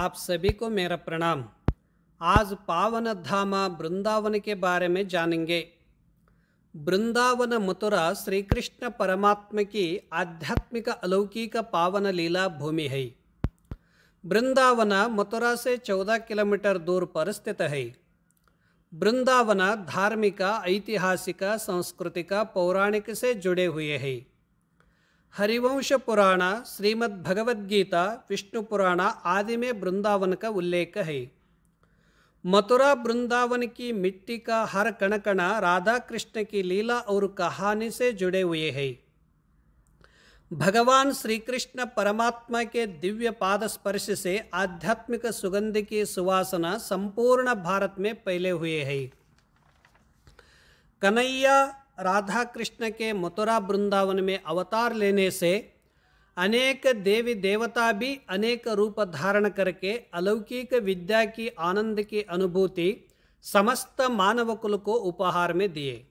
आप सभी को मेरा प्रणाम आज पावन धामा वृंदावन के बारे में जानेंगे वृंदावन मथुरा श्री कृष्ण परमात्मा की आध्यात्मिक अलौकिक पावन लीला भूमि है वृंदावन मथुरा से 14 किलोमीटर दूर पर स्थित है वृंदावन धार्मिक ऐतिहासिक सांस्कृतिक पौराणिक से जुड़े हुए है हरिवंश पुराण श्रीमद भगवद्गीता विष्णु पुराण आदि में वृंदावन का उल्लेख है मथुरा बृंदावन की मिट्टी का हर कणकणा राधा कृष्ण की लीला और कहानी से जुड़े हुए है भगवान श्री कृष्ण परमात्मा के दिव्य पाद स्पर्श से आध्यात्मिक सुगंध की सुवासना संपूर्ण भारत में फैले हुए है कन्हैया राधा कृष्ण के मथुरा वृंदावन में अवतार लेने से अनेक देवी देवता भी अनेक रूप धारण करके अलौकिक विद्या की आनंद की अनुभूति समस्त मानव कुल को उपहार में दिए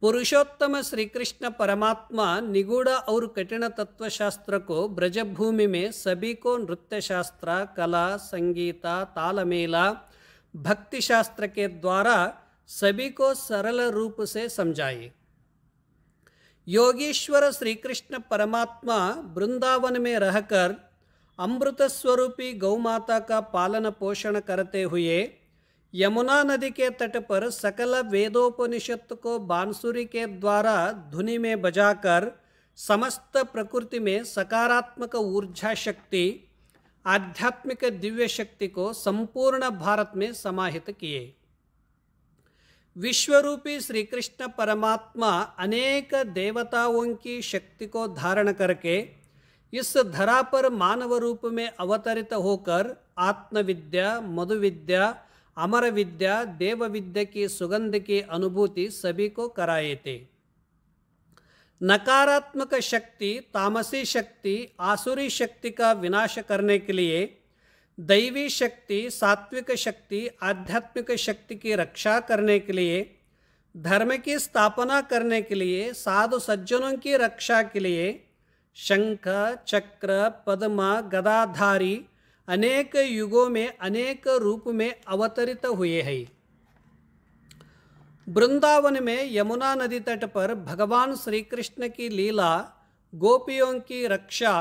पुरुषोत्तम श्री कृष्ण परमात्मा निगूढ़ और कठिन तत्वशास्त्र को ब्रजभूमि में सभी को नृत्य शास्त्र कला संगीता तालमेला भक्ति शास्त्र के द्वारा सभी को सरल रूप से समझाइए योगीश्वर श्री कृष्ण परमात्मा वृंदावन में रहकर अमृत स्वरूपी गौ माता का पालन पोषण करते हुए यमुना नदी के तट पर सकल वेदोपनिषद को बांसुरी के द्वारा धुनि में बजाकर समस्त प्रकृति में सकारात्मक ऊर्जा शक्ति आध्यात्मिक दिव्य शक्ति को संपूर्ण भारत में समाहित किए विश्वरूपी श्री कृष्ण परमात्मा अनेक देवताओं की शक्ति को धारण करके इस धरा पर मानव रूप में अवतरित होकर आत्मविद्या मधुविद्या अमर विद्या देव विद्या की सुगंध की अनुभूति सभी को कराए थे नकारात्मक शक्ति तामसी शक्ति आसुरी शक्ति का विनाश करने के लिए दैवी शक्ति सात्विक शक्ति आध्यात्मिक शक्ति की रक्षा करने के लिए धर्म की स्थापना करने के लिए साधु सज्जनों की रक्षा के लिए शंख चक्र पद्म गदाधारी अनेक युगों में अनेक रूप में अवतरित हुए हैं वृंदावन में यमुना नदी तट पर भगवान श्री कृष्ण की लीला गोपियों की रक्षा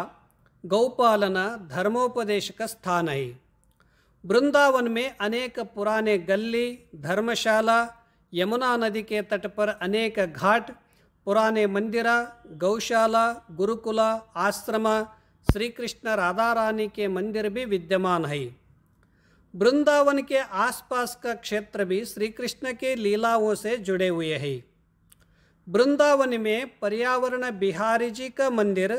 गौपालन धर्मोपदेशक स्थान है वृंदावन में अनेक पुराने गली धर्मशाला यमुना नदी के तट पर अनेक घाट पुराने मंदिर गौशाला गुरुकुल आश्रम श्री कृष्ण राधा रानी के मंदिर भी विद्यमान है वृंदावन के आसपास का क्षेत्र भी श्री कृष्ण के लीलाओं से जुड़े हुए है वृंदावन में पर्यावरण बिहारी जी का मंदिर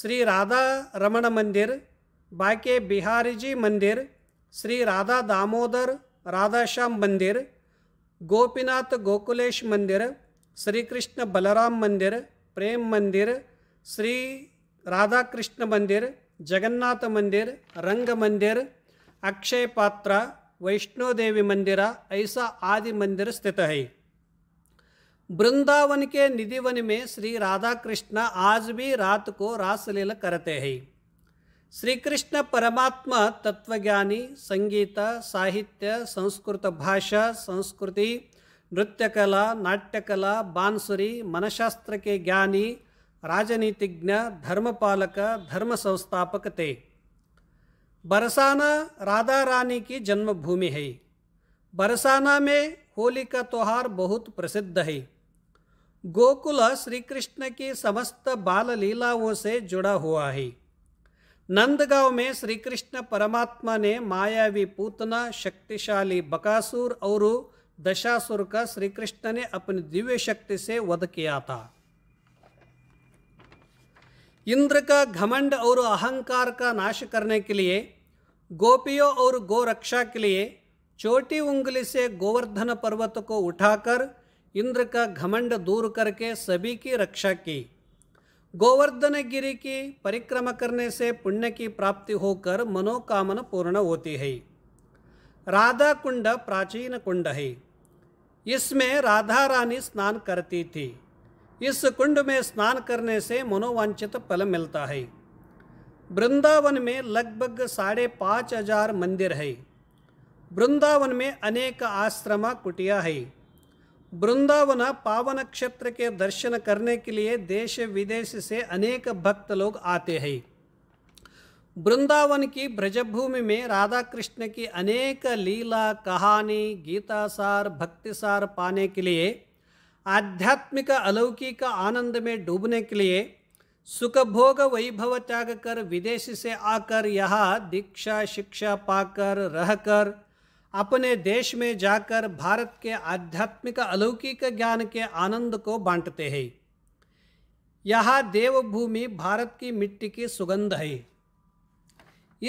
श्री राधा रमण मंदिर बाके बिहारी जी मंदिर श्री राधा दामोदर राधा श्याम मंदिर गोपीनाथ गोकुलेश मंदिर श्री कृष्ण बलराम मंदिर प्रेम मंदिर श्री राधा कृष्ण मंदिर जगन्नाथ मंदिर रंग मंदिर अक्षय पात्रा वैष्णो देवी मंदिर ऐसा आदि मंदिर स्थित है वृंदावन के निधिवन में श्री राधा कृष्ण आज भी रात को रासलील करते हैं श्री कृष्ण परमात्मा तत्वज्ञानी संगीत साहित्य संस्कृत भाषा संस्कृति नृत्यकला नाट्यकला बांसुरी मनशास्त्र के ज्ञानी राजनीतिज्ञ धर्मपालक धर्म संस्थापक थे बरसाना राधा रानी की जन्मभूमि है बरसाना में होली का त्यौहार बहुत प्रसिद्ध है गोकुल श्री कृष्ण की समस्त बाल लीलाओं से जुड़ा हुआ है नंदगांव में श्री कृष्ण परमात्मा ने मायावी पूतना शक्तिशाली बकासुर और दशासुर का श्री कृष्ण ने अपनी दिव्य शक्ति से वध किया था इंद्र का घमंड और अहंकार का नाश करने के लिए गोपियों और गोरक्षा के लिए चोटी उंगली से गोवर्धन पर्वत को उठाकर इंद्र का घमंड दूर करके सभी की रक्षा की गोवर्धन गिरी की परिक्रमा करने से पुण्य की प्राप्ति होकर मनोकामना पूर्ण होती है राधा कुंड प्राचीन कुंड है इसमें राधा रानी स्नान करती थी इस कुंड में स्नान करने से मनोवांछित फल मिलता है वृंदावन में लगभग साढ़े पाँच हजार मंदिर है वृंदावन में अनेक आश्रम कुटिया है वृंदावन पावन क्षेत्र के दर्शन करने के लिए देश विदेश से अनेक भक्त लोग आते हैं वृंदावन की ब्रजभूमि में राधा कृष्ण की अनेक लीला कहानी गीतासार भक्तिसार पाने के लिए आध्यात्मिक अलौकिक आनंद में डूबने के लिए सुखभोग वैभव त्याग कर विदेश से आकर यहाँ दीक्षा शिक्षा पाकर रहकर अपने देश में जाकर भारत के आध्यात्मिक अलौकिक ज्ञान के आनंद को बांटते हैं यह देवभूमि भारत की मिट्टी की सुगंध है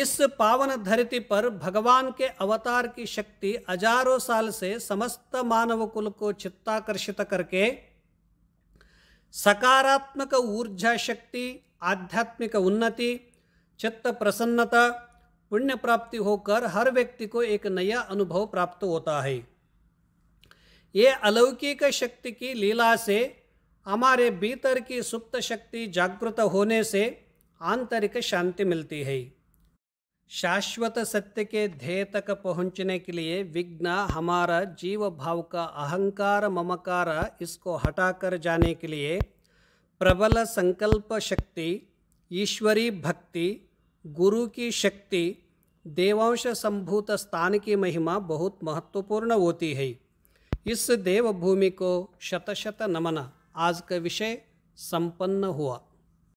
इस पावन धरती पर भगवान के अवतार की शक्ति हजारों साल से समस्त मानव कुल को चित्ताकर्षित करके सकारात्मक ऊर्जा शक्ति आध्यात्मिक उन्नति चित्त प्रसन्नता पुण्य प्राप्ति होकर हर व्यक्ति को एक नया अनुभव प्राप्त होता है ये अलौकिक शक्ति की लीला से हमारे भीतर की सुप्त शक्ति जागृत होने से आंतरिक शांति मिलती है शाश्वत सत्य के ध्येय तक पहुंचने के लिए विघ्न हमारा जीव भाव का अहंकार ममकार इसको हटाकर जाने के लिए प्रबल संकल्प शक्ति ईश्वरी भक्ति गुरु की शक्ति देवांश संभूत स्थान की महिमा बहुत महत्वपूर्ण होती है इस देवभूमि को शत शत नमन आज का विषय संपन्न हुआ